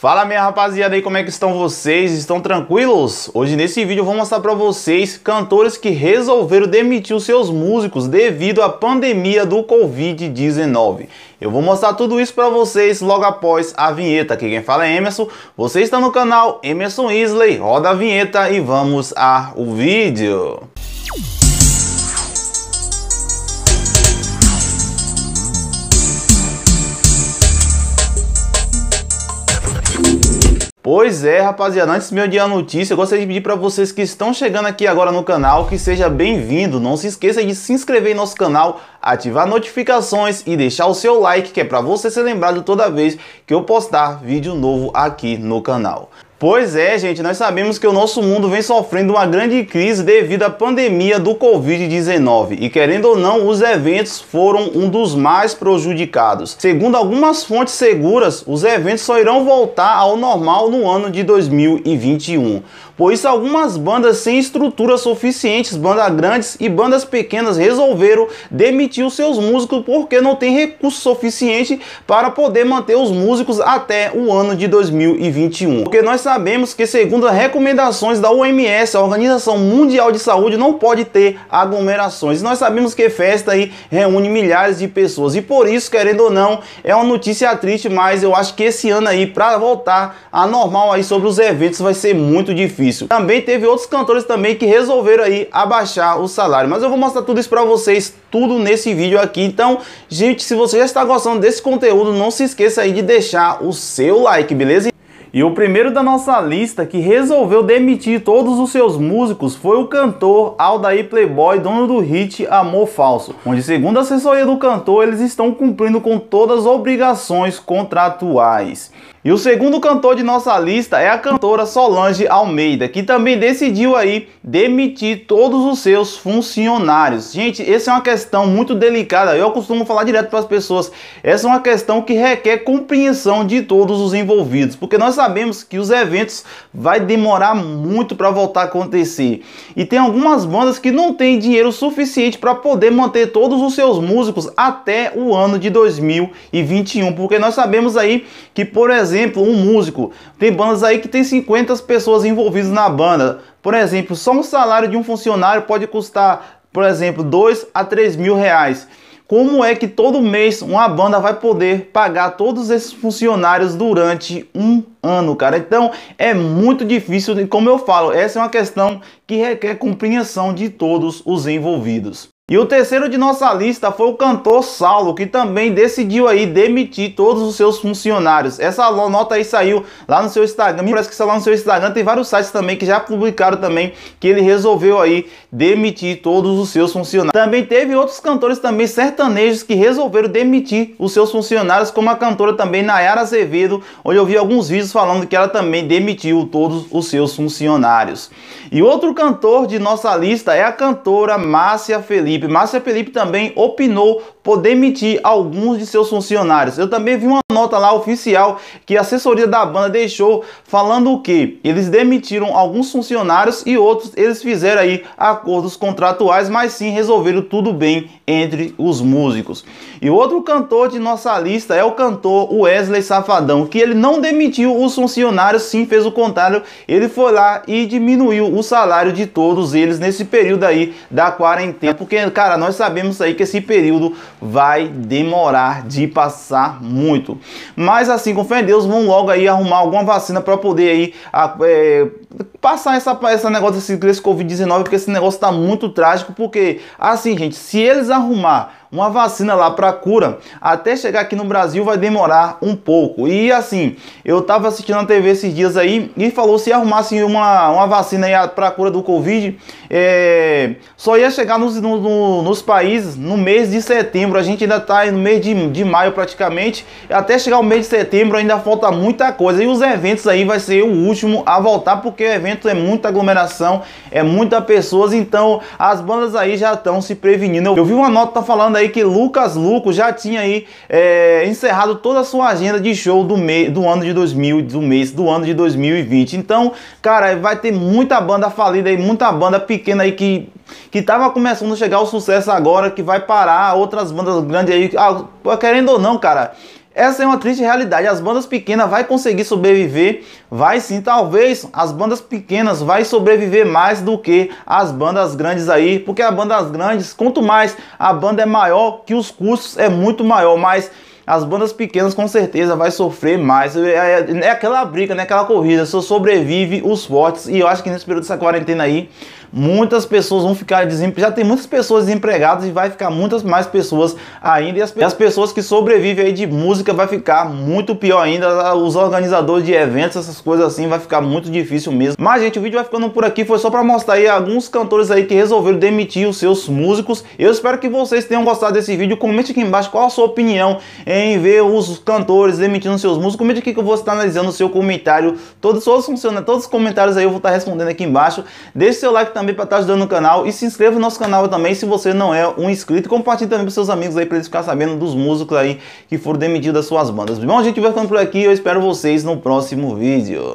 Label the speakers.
Speaker 1: Fala minha rapaziada aí, como é que estão vocês? Estão tranquilos? Hoje nesse vídeo eu vou mostrar para vocês cantores que resolveram demitir os seus músicos devido à pandemia do Covid-19. Eu vou mostrar tudo isso para vocês logo após a vinheta. Aqui quem fala é Emerson, você está no canal Emerson Isley, roda a vinheta e vamos ao vídeo. Música Pois é, rapaziada, antes me odiar a notícia, eu gostaria de pedir para vocês que estão chegando aqui agora no canal que seja bem-vindo. Não se esqueça de se inscrever em nosso canal, ativar notificações e deixar o seu like, que é para você ser lembrado toda vez que eu postar vídeo novo aqui no canal. Pois é, gente, nós sabemos que o nosso mundo vem sofrendo uma grande crise devido à pandemia do Covid-19 e, querendo ou não, os eventos foram um dos mais prejudicados. Segundo algumas fontes seguras, os eventos só irão voltar ao normal no ano de 2021 pois algumas bandas sem estruturas suficientes, bandas grandes e bandas pequenas resolveram demitir os seus músicos porque não tem recurso suficiente para poder manter os músicos até o ano de 2021. Porque nós sabemos que segundo as recomendações da OMS, a Organização Mundial de Saúde não pode ter aglomerações. Nós sabemos que festa aí reúne milhares de pessoas e por isso, querendo ou não, é uma notícia triste, mas eu acho que esse ano aí para voltar a normal aí sobre os eventos vai ser muito difícil. Também teve outros cantores também que resolveram aí abaixar o salário, mas eu vou mostrar tudo isso para vocês, tudo nesse vídeo aqui. Então, gente, se você já está gostando desse conteúdo, não se esqueça aí de deixar o seu like, beleza? E o primeiro da nossa lista que resolveu demitir todos os seus músicos foi o cantor Aldair Playboy, dono do hit Amor Falso, onde segundo a assessoria do cantor, eles estão cumprindo com todas as obrigações contratuais. E o segundo cantor de nossa lista é a cantora Solange Almeida, que também decidiu aí demitir todos os seus funcionários. Gente, essa é uma questão muito delicada. Eu costumo falar direto para as pessoas. Essa é uma questão que requer compreensão de todos os envolvidos, porque nós sabemos que os eventos vai demorar muito para voltar a acontecer. E tem algumas bandas que não têm dinheiro suficiente para poder manter todos os seus músicos até o ano de 2021, porque nós sabemos aí que, por exemplo, exemplo, um músico. Tem bandas aí que tem 50 pessoas envolvidas na banda. Por exemplo, só um salário de um funcionário pode custar, por exemplo, 2 a 3 mil reais. Como é que todo mês uma banda vai poder pagar todos esses funcionários durante um ano, cara? Então é muito difícil, e como eu falo, essa é uma questão que requer compreensão de todos os envolvidos. E o terceiro de nossa lista foi o cantor Saulo, que também decidiu aí demitir todos os seus funcionários. Essa nota aí saiu lá no seu Instagram, me parece que saiu lá no seu Instagram, tem vários sites também que já publicaram também que ele resolveu aí demitir todos os seus funcionários. Também teve outros cantores também sertanejos que resolveram demitir os seus funcionários, como a cantora também Nayara Azevedo, onde eu vi alguns vídeos falando que ela também demitiu todos os seus funcionários. E outro cantor de nossa lista é a cantora Márcia Felipe. Felipe, Márcia Felipe também opinou por demitir alguns de seus funcionários. Eu também vi uma nota lá oficial que a assessoria da banda deixou falando o que eles demitiram alguns funcionários e outros eles fizeram aí acordos contratuais, mas sim resolveram tudo bem entre os músicos. E outro cantor de nossa lista é o cantor Wesley Safadão, que ele não demitiu os funcionários, sim fez o contrário, ele foi lá e diminuiu o salário de todos eles nesse período aí da quarentena, porque dizendo, cara, nós sabemos aí que esse período vai demorar de passar muito. Mas assim, com fé em Deus, vão logo aí arrumar alguma vacina para poder aí a, é, passar essa, essa negócio desse, desse Covid-19, porque esse negócio tá muito trágico, porque assim, gente, se eles arrumar uma vacina lá para cura, até chegar aqui no Brasil vai demorar um pouco. E assim, eu tava assistindo a TV esses dias aí e falou se arrumasse uma, uma vacina aí para cura do Covid, é, só ia chegar nos, no, nos países no mês de setembro. A gente ainda tá no mês de, de maio praticamente, até chegar o mês de setembro ainda falta muita coisa. E os eventos aí vai ser o último a voltar, porque o evento é muita aglomeração, é muita pessoas, então as bandas aí já estão se prevenindo. Eu, eu vi uma nota falando aí aí que Lucas Luco já tinha aí é, encerrado toda a sua agenda de show do, do ano de 2000, do mês, do ano de 2020. Então, cara, vai ter muita banda falida aí, muita banda pequena aí que que tava começando a chegar o sucesso agora, que vai parar outras bandas grandes aí, ah, querendo ou não, cara, essa é uma triste realidade. As bandas pequenas vai conseguir sobreviver, vai sim, talvez as bandas pequenas vai sobreviver mais do que as bandas grandes aí, porque as bandas grandes, quanto mais a banda é maior, que os custos é muito maior, mas as bandas pequenas com certeza vai sofrer mais. É, é, é aquela briga, né? Aquela corrida, só sobrevive os fortes. E eu acho que nesse período dessa quarentena aí, muitas pessoas vão ficar desempregadas. Já tem muitas pessoas desempregadas e vai ficar muitas mais pessoas ainda. E as, as, pessoas que sobrevivem aí de música vai ficar muito pior ainda. Os organizadores de eventos, essas coisas assim, vai ficar muito difícil mesmo. Mas, gente, o vídeo vai ficando por aqui. Foi só para mostrar aí alguns cantores aí que resolveram demitir os seus músicos. Eu espero que vocês tenham gostado desse vídeo. Comente aqui embaixo qual a sua opinião em também ver os cantores demitindo seus músicos. Comente aqui que eu vou estar analisando o seu comentário. Todos, todos, funciona, todos os comentários aí eu vou estar respondendo aqui embaixo. Deixe seu like também para estar ajudando o canal. E se inscreva no nosso canal também se você não é um inscrito. Compartilhe também para seus amigos aí para eles ficarem sabendo dos músicos aí que foram demitidos das suas bandas. Bom, a gente vai ficando por aqui. Eu espero vocês no próximo vídeo.